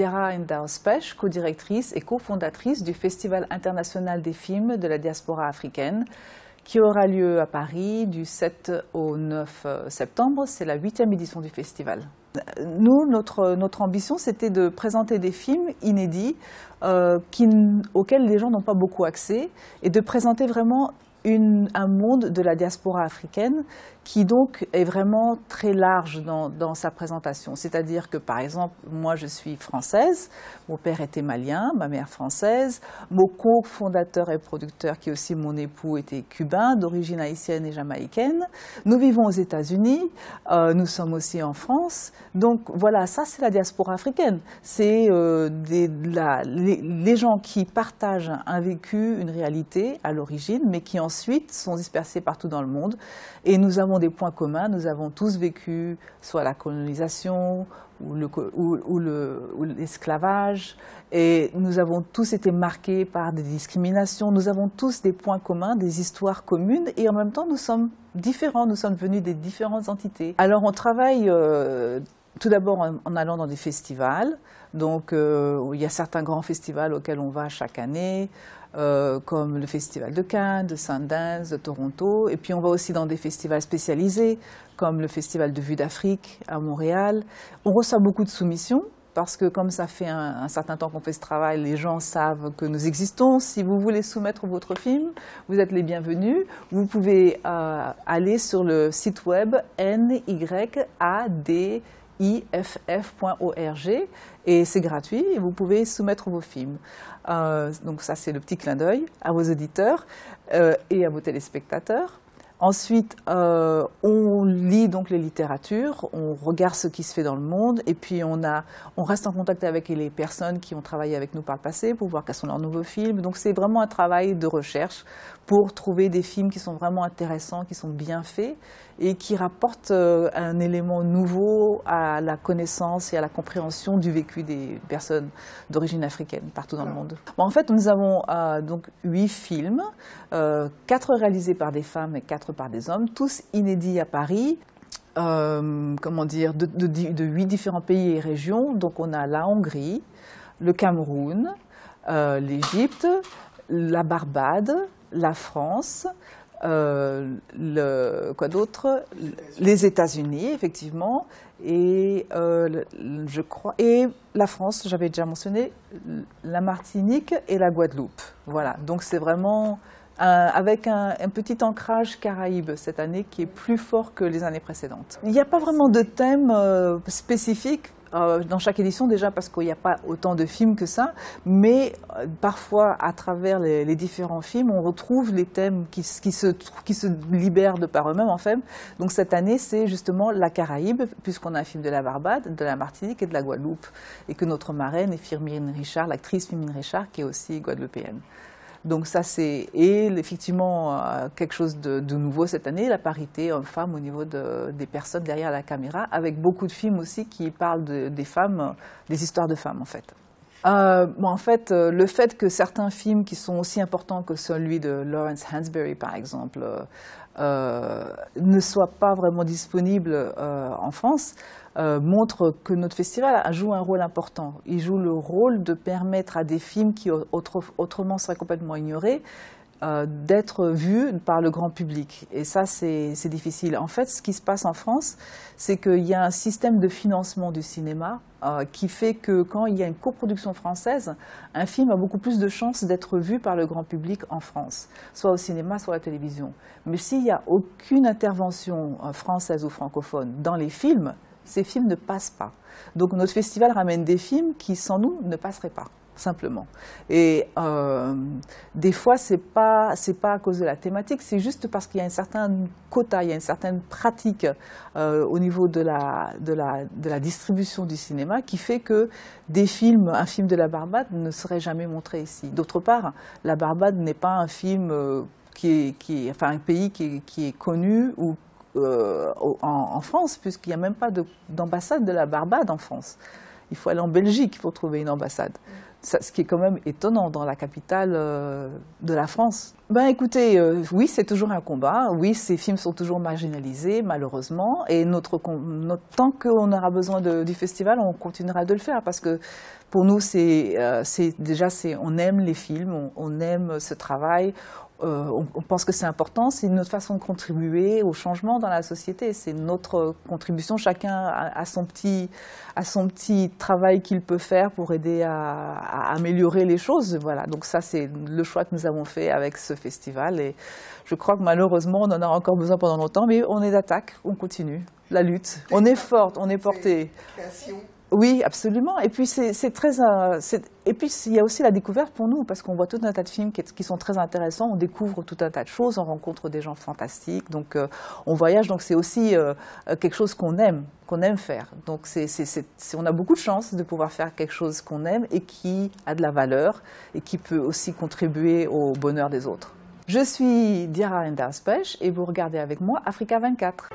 Diara spech co-directrice et co-fondatrice du Festival international des films de la diaspora africaine, qui aura lieu à Paris du 7 au 9 septembre. C'est la huitième édition du festival. Nous, notre, ambition, c'était de présenter des films inédits euh, auxquels les gens n'ont pas beaucoup accès et de présenter vraiment un monde de la diaspora africaine qui donc est vraiment très large dans, sa présentation. C'est-à-dire que par exemple, moi je suis française, mon père était malien, ma mère française, mon co-fondateur et producteur qui est aussi mon époux était cubain, d'origine haïtienne et jamaïcaine. Nous vivons aux États-Unis, euh, nous sommes aussi en France. Donc voilà, ça c'est la diaspora africaine. C'est euh, les gens qui partagent un vécu, une réalité à l'origine, mais qui en ensuite sont dispersés partout dans le monde. Et nous avons des points communs. Nous avons tous vécu soit la colonisation ou, le, ou, ou l'esclavage. et nous avons tous été marqués par des discriminations. Nous avons tous des points communs, des histoires communes. Et en même temps, nous sommes différents. Nous sommes venus des différentes entités. Alors on travaille euh, tout d'abord en, allant dans des festivals. Donc, euh, il y a certains grands festivals auxquels on va chaque année, euh, comme le festival de Cannes, de Sundance, de Toronto. Et puis, on va aussi dans des festivals spécialisés, comme le festival de Vue d'Afrique à Montréal. On reçoit beaucoup de soumissions. Parce que comme ça fait un, certain temps qu'on fait ce travail, les gens savent que nous existons. Si vous voulez soumettre votre film, vous êtes les bienvenus. Vous pouvez euh, aller sur le site web nyad iff.org et c'est gratuit et vous pouvez soumettre vos films. Euh, donc ça, c'est le petit clin d'œil à vos auditeurs euh, et à vos téléspectateurs. Ensuite, euh, on lit donc les littératures, on regarde ce qui se fait dans le monde, et puis on, a, on reste en contact avec les personnes qui ont travaillé avec nous par le passé pour voir quels sont leurs nouveaux films. Donc c'est vraiment un travail de recherche pour trouver des films qui sont vraiment intéressants, qui sont bien faits, et qui rapporte euh, un élément nouveau à la connaissance et à la compréhension du vécu des personnes d'origine africaine partout dans le monde. en fait, nous avons euh, donc huit films, euh, quatre réalisés par des femmes et quatre par des hommes, tous inédits à Paris. comment dire, de, de huit différents pays et régions. Donc on a la Hongrie, le Cameroun, l'Égypte, la Barbade, la France, euh, le, quoi d'autre Les États-Unis, effectivement, et euh, je crois et la France. J'avais déjà mentionné la Martinique et la Guadeloupe. Voilà. Donc c'est vraiment avec un, petit ancrage caraïbe cette année qui est plus fort que les années précédentes. Il n'y a pas vraiment de thème euh, spécifique euh, dans chaque édition déjà parce qu'il n'y a pas autant de films que ça, mais euh, parfois à travers les, différents films, on retrouve les thèmes qui, se, libèrent de par eux-mêmes en fait. Donc cette année, c'est justement la Caraïbe, puisqu'on a un film de la Barbade, de la Martinique et de la Guadeloupe, et que notre marraine est Firmin Richard, l'actrice Firmin Richard, qui est aussi guadeloupéenne. Donc ça c'est effectivement euh, quelque chose de, nouveau cette année, la parité homme-femme au niveau des personnes derrière la caméra, avec beaucoup de films aussi qui parlent des femmes, des histoires de femmes en fait. Euh, bon, en fait, euh, le fait que certains films qui sont aussi importants que celui de Lawrence Hansberry, par exemple, ne soient pas vraiment disponibles en France, euh, montre que notre festival joue un rôle important. Il joue le rôle de permettre à des films qui autrement seraient complètement ignorés euh, d'être vus par le grand public. Et ça, c'est difficile. En fait, ce qui se passe en France, c'est qu'il y a un système de financement du cinéma euh, qui fait que quand il y a une coproduction française, un film a beaucoup plus de chances d'être vu par le grand public en France, soit au cinéma, soit à la télévision. Mais s'il n'y a aucune intervention française ou francophone dans les films, ces films ne passent pas. Donc notre festival ramène des films qui, sans nous, ne passeraient pas simplement. Et euh, des fois, ce pas pas à cause de la thématique, c'est juste parce qu'il y a un certain quota, il y a une certaine pratique euh, au niveau de la, de la de la distribution du cinéma qui fait que des films, un film de la Barbade ne serait jamais montré ici. D'autre part, la Barbade n'est pas un film euh, qui est, qui enfin, un pays qui est, qui est connu ou euh, en, France, puisqu'il n'y a même pas d'ambassade de, la Barbade en France. Il faut aller en Belgique pour trouver une ambassade. ce qui est quand même étonnant dans la capitale euh, de la France ben écoutez, euh, oui, c'est toujours un combat. Oui, ces films sont toujours marginalisés, malheureusement. Et notre, notre tant qu'on aura besoin du festival, on continuera de le faire parce que pour nous, c'est euh, déjà c'est on aime les films, on, aime ce travail, euh, on, pense que c'est important. C'est notre façon de contribuer au changement dans la société. C'est notre contribution. Chacun a, son petit a son petit travail qu'il peut faire pour aider à, à améliorer les choses. Voilà. Donc ça, c'est le choix que nous avons fait avec ce festival. Et je crois que malheureusement, on en a encore besoin pendant longtemps, mais on est d'attaque, on continue la lutte. On est forte, on est porté. Oui, absolument. Et puis, c'est très. Euh, et puis, il y a aussi la découverte pour nous, parce qu'on voit tout un tas de films qui, sont très intéressants, on découvre tout un tas de choses, on rencontre des gens fantastiques, donc euh, on voyage, donc c'est aussi euh, quelque chose qu'on aime, qu'on aime faire. Donc, on a beaucoup de chance de pouvoir faire quelque chose qu'on aime et qui a de la valeur et qui peut aussi contribuer au bonheur des autres. Je suis Dira Enderspech et vous regardez avec moi Africa 24.